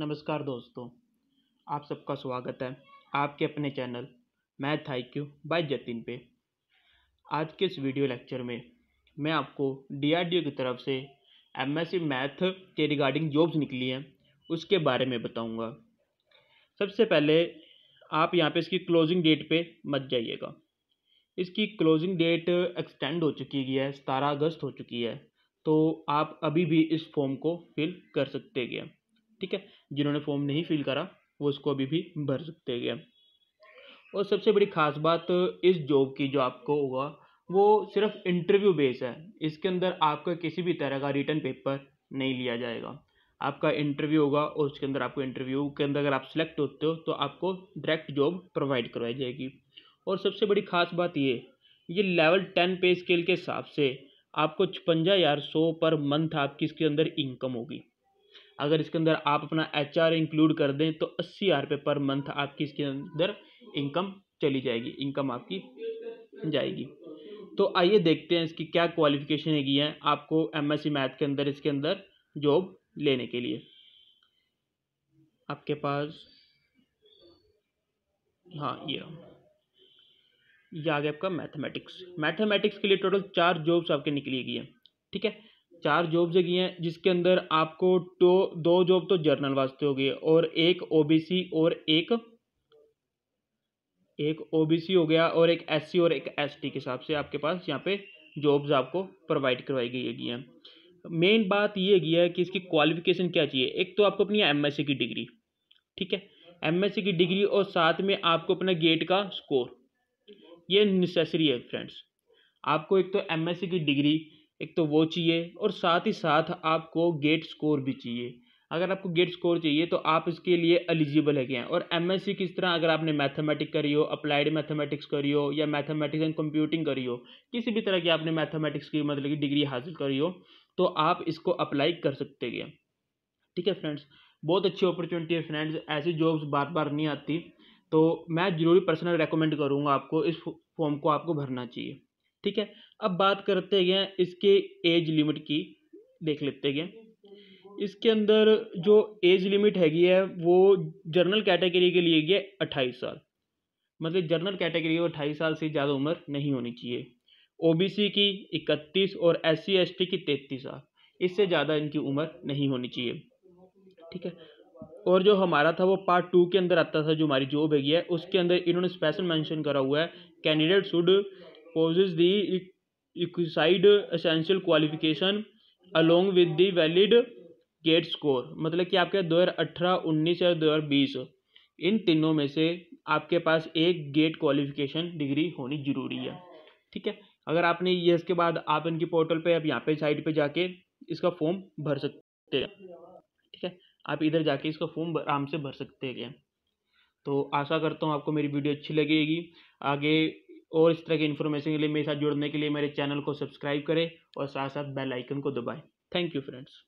नमस्कार दोस्तों आप सबका स्वागत है आपके अपने channel math I Q by Jatin पे आज के इस वीडियो लेक्चर में मैं आपको डीआरडीओ की तरफ से एमएससी मैथ के रिगार्डिंग जॉब्स निकली हैं उसके बारे में बताऊंगा सबसे पहले आप यहाँ पे इसकी क्लोजिंग डेट पे मत जाइएगा इसकी क्लोजिंग डेट एक्सटेंड हो चुकी है सतारह अगस्त हो चुकी है तो आप अभी भी इस फॉर्म को फिल कर सकते हैं ठीक है जिन्होंने फॉर्म नहीं फिल करा वो उसको अभी भी भर सकते हैं और सबसे बड़ी खास बात इस जॉब की जो आपको होगा वो सिर्फ इंटरव्यू बेस है इसके अंदर आपका किसी भी तरह का रिटर्न पेपर नहीं लिया जाएगा आपका इंटरव्यू होगा और उसके अंदर आपको इंटरव्यू के अंदर अगर आप सिलेक्ट होते हो तो आपको डायरेक्ट जॉब प्रोवाइड करवाई जाएगी और सबसे बड़ी खास बात ये ये लेवल टेन पे स्केल के हिसाब से आपको छपंजा हज़ार सौ पर मंथ आपकी इसके अंदर इनकम होगी अगर इसके अंदर आप अपना एच इंक्लूड कर दें तो अस्सी हज़ार पर मंथ आपकी इसके अंदर इनकम चली जाएगी इनकम आपकी जाएगी तो आइए देखते हैं इसकी क्या क्वालिफिकेशन हैगी है आपको एमएससी मैथ के अंदर इसके अंदर जॉब लेने के लिए आपके पास हाँ ये ये आ गया आपका मैथमेटिक्स मैथमेटिक्स के लिए टोटल चार जॉब्स आपके निकली गई है ठीक है चार जॉब्स की हैं जिसके अंदर आपको तो दो जॉब तो जर्नल वास्ते होगी और एक ओबीसी और एक एक ओबीसी हो गया और एक एससी और एक एसटी के हिसाब से आपके पास यहाँ पे जॉब्स आपको प्रोवाइड करवाई गई है मेन बात ये है कि इसकी क्वालिफिकेशन क्या चाहिए एक तो आपको अपनी एमएससी की डिग्री ठीक है एमएससी की डिग्री और साथ में आपको अपना गेट का स्कोर ये नेसेसरी है फ्रेंड्स आपको एक तो एमएससी की डिग्री एक तो वो चाहिए और साथ ही साथ आपको गेट स्कोर भी चाहिए अगर आपको गेट स्कोर चाहिए तो आप इसके लिए एलिजिबल है क्या और एम एस सी किस तरह अगर आपने मैथमेटिक करी हो अप्लाइड मैथमेटिक्स करी हो या मैथमेटिक्स एंड कंप्यूटिंग करी हो किसी भी तरह की आपने मैथमेटिक्स की मतलब की डिग्री हासिल करी हो तो आप इसको अप्लाई कर सकते हैं ठीक है फ्रेंड्स बहुत अच्छी अपॉर्चुनिटी है फ्रेंड्स ऐसी जॉब्स बार बार नहीं आती तो मैं जरूरी पर्सनल रिकमेंड करूँगा आपको इस फॉर्म को आपको भरना चाहिए ठीक है अब बात करते हैं इसके एज लिमिट की देख लेते हैं इसके अंदर जो एज लिमिट हैगी है वो जर्नल कैटेगरी के लिए गया अट्ठाईस साल मतलब जर्नल कैटेगरी को अट्ठाईस साल से ज़्यादा उम्र नहीं होनी चाहिए ओबीसी की इकतीस और एस सी की तैतीस साल इससे ज़्यादा इनकी उम्र नहीं होनी चाहिए ठीक है और जो हमारा था वो पार्ट टू के अंदर आता था जो हमारी जॉब हैगी है उसके अंदर इन्होंने स्पेशल मेंशन करा हुआ है candidate should imposes the requisite e, essential qualification along with the valid GATE score मतलब कि आपके दो हज़ार अठारह उन्नीस या दो हज़ार बीस इन तीनों में से आपके पास एक गेट क्वालिफिकेशन डिग्री होनी ज़रूरी है ठीक है अगर आपने ये इसके बाद आप इनकी पोर्टल पे आप यहाँ पे साइट पे जाके इसका फॉर्म भर सकते हैं ठीक है आप इधर जाके इसका फॉर्म आराम से भर सकते हैं तो आशा करता हूँ आपको मेरी वीडियो अच्छी लगेगी आगे और इस तरह की इन्फॉर्मेशन के लिए मेरे साथ जुड़ने के लिए मेरे चैनल को सब्सक्राइब करें और साथ साथ बेल आइकन को दबाएं थैंक यू फ्रेंड्स